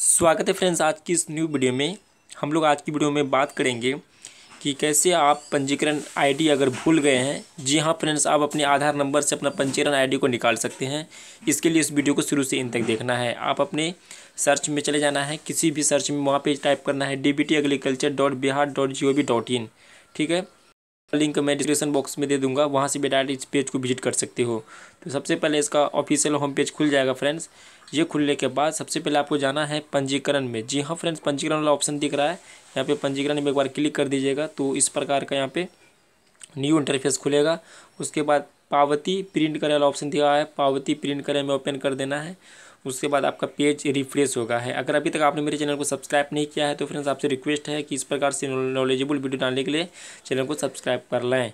स्वागत है फ्रेंड्स आज की इस न्यू वीडियो में हम लोग आज की वीडियो में बात करेंगे कि कैसे आप पंजीकरण आईडी अगर भूल गए हैं जी हाँ फ्रेंड्स आप अपने आधार नंबर से अपना पंजीकरण आईडी को निकाल सकते हैं इसके लिए इस वीडियो को शुरू से इन तक देखना है आप अपने सर्च में चले जाना है किसी भी सर्च में वहाँ पर टाइप करना है D B T agriculture dot Bihar dot G O V dot in ठीक है लिंक मैं डिस्क्रिप्शन बॉक्स में दे दूंगा वहाँ से भी इस पेज को विजिट कर सकते हो तो सबसे पहले इसका ऑफिशियल होम पेज खुल जाएगा फ्रेंड्स ये खुलने के बाद सबसे पहले आपको जाना है पंजीकरण में जी हाँ फ्रेंड्स पंजीकरण वाला ऑप्शन दिख रहा है यहाँ पे पंजीकरण में एक बार क्लिक कर दीजिएगा तो इस प्रकार का यहाँ पे न्यू इंटरफेस खुलेगा उसके बाद पावती प्रिंट करने वाला ऑप्शन दिया है पावती प्रिंट करें में ओपन कर देना है उसके बाद आपका पेज रिफ्रेश होगा है अगर अभी तक आपने मेरे चैनल को सब्सक्राइब नहीं किया है तो फ्रेंड्स आपसे रिक्वेस्ट है कि इस प्रकार से नॉलेजेबल वीडियो डालने के लिए चैनल को सब्सक्राइब कर लें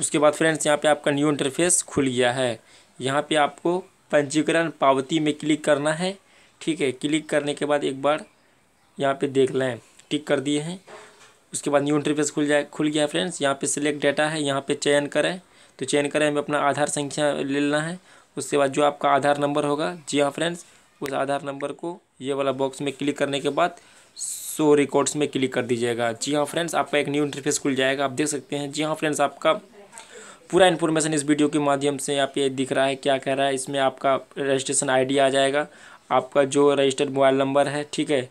उसके बाद फ्रेंड्स यहाँ पर आपका न्यू इंटरफेस खुल गया है यहाँ पर आपको पंजीकरण पावती में क्लिक करना है ठीक है क्लिक करने के बाद एक बार यहाँ पर देख लें टिक कर दिए हैं उसके बाद न्यू इंटरफेस खुल जाए खुल गया फ्रेंड्स यहाँ पे सिलेक्ट डाटा है यहाँ पे चयन करें तो चयन करें हमें अपना आधार संख्या ले लेना है उसके बाद जो आपका आधार नंबर होगा जी हाँ फ्रेंड्स उस आधार नंबर को ये वाला बॉक्स में क्लिक करने के बाद सो रिकॉर्ड्स में क्लिक कर दीजिएगा जी हाँ फ्रेंड्स आपका एक न्यू इंटरफेस खुल जाएगा आप देख सकते हैं जी हाँ फ्रेंड्स आपका पूरा इन्फॉर्मेशन इस वीडियो के माध्यम से आप ये दिख रहा है क्या कह रहा है इसमें आपका रजिस्ट्रेशन आईडी आ जाएगा आपका जो रजिस्टर्ड मोबाइल नंबर है ठीक है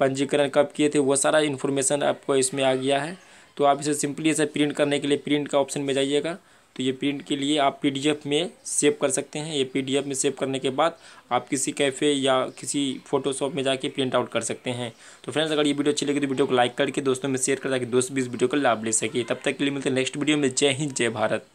पंजीकरण कब किए थे वो सारा इन्फॉर्मेशन आपको इसमें आ गया है तो आप इसे सिंपली इसे प्रिंट करने के लिए प्रिंट का ऑप्शन में जाइएगा तो ये प्रिंट के लिए आप पीडीएफ में सेव कर सकते हैं ये पीडीएफ में सेव करने के बाद आप किसी कैफ़े या किसी फोटोशॉप में जाके प्रिंट आउट कर सकते हैं तो फ्रेंड्स अगर ये वीडियो अच्छी लगी तो वीडियो को लाइक करके दोस्तों में शेयर कर ताकि दोस्त भी इस वीडियो का लाभ ले सके तब तक के लिए मिलते हैं नेक्स्ट वीडियो में जय हिंद जय भारत